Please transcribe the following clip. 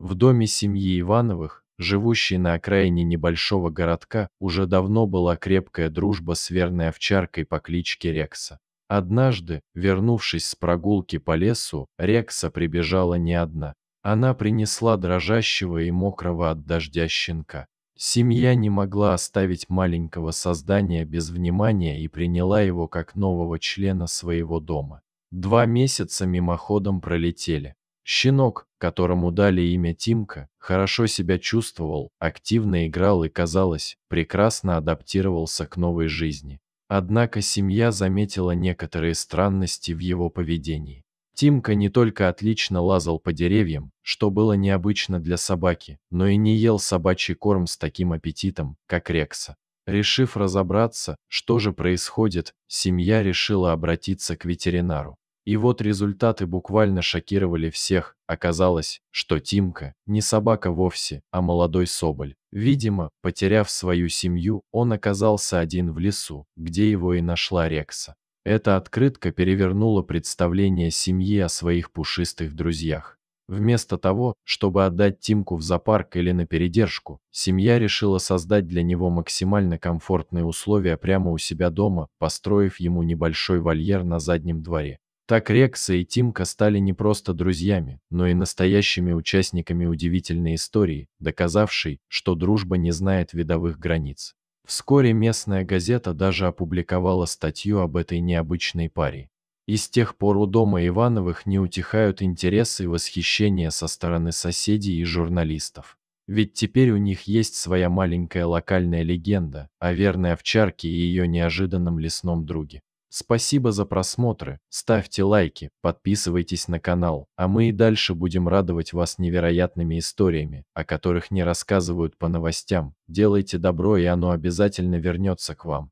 В доме семьи Ивановых, живущей на окраине небольшого городка, уже давно была крепкая дружба с верной овчаркой по кличке Рекса. Однажды, вернувшись с прогулки по лесу, Рекса прибежала не одна. Она принесла дрожащего и мокрого от дождя щенка. Семья не могла оставить маленького создания без внимания и приняла его как нового члена своего дома. Два месяца мимоходом пролетели. Щенок, которому дали имя Тимка, хорошо себя чувствовал, активно играл и, казалось, прекрасно адаптировался к новой жизни. Однако семья заметила некоторые странности в его поведении. Тимка не только отлично лазал по деревьям, что было необычно для собаки, но и не ел собачий корм с таким аппетитом, как Рекса. Решив разобраться, что же происходит, семья решила обратиться к ветеринару. И вот результаты буквально шокировали всех. Оказалось, что Тимка не собака вовсе, а молодой соболь. Видимо, потеряв свою семью, он оказался один в лесу, где его и нашла Рекса. Эта открытка перевернула представление семьи о своих пушистых друзьях. Вместо того, чтобы отдать Тимку в зоопарк или на передержку, семья решила создать для него максимально комфортные условия прямо у себя дома, построив ему небольшой вольер на заднем дворе. Так Рекса и Тимка стали не просто друзьями, но и настоящими участниками удивительной истории, доказавшей, что дружба не знает видовых границ. Вскоре местная газета даже опубликовала статью об этой необычной паре. И с тех пор у дома Ивановых не утихают интересы и восхищения со стороны соседей и журналистов. Ведь теперь у них есть своя маленькая локальная легенда о верной овчарке и ее неожиданном лесном друге. Спасибо за просмотры, ставьте лайки, подписывайтесь на канал, а мы и дальше будем радовать вас невероятными историями, о которых не рассказывают по новостям. Делайте добро, и оно обязательно вернется к вам.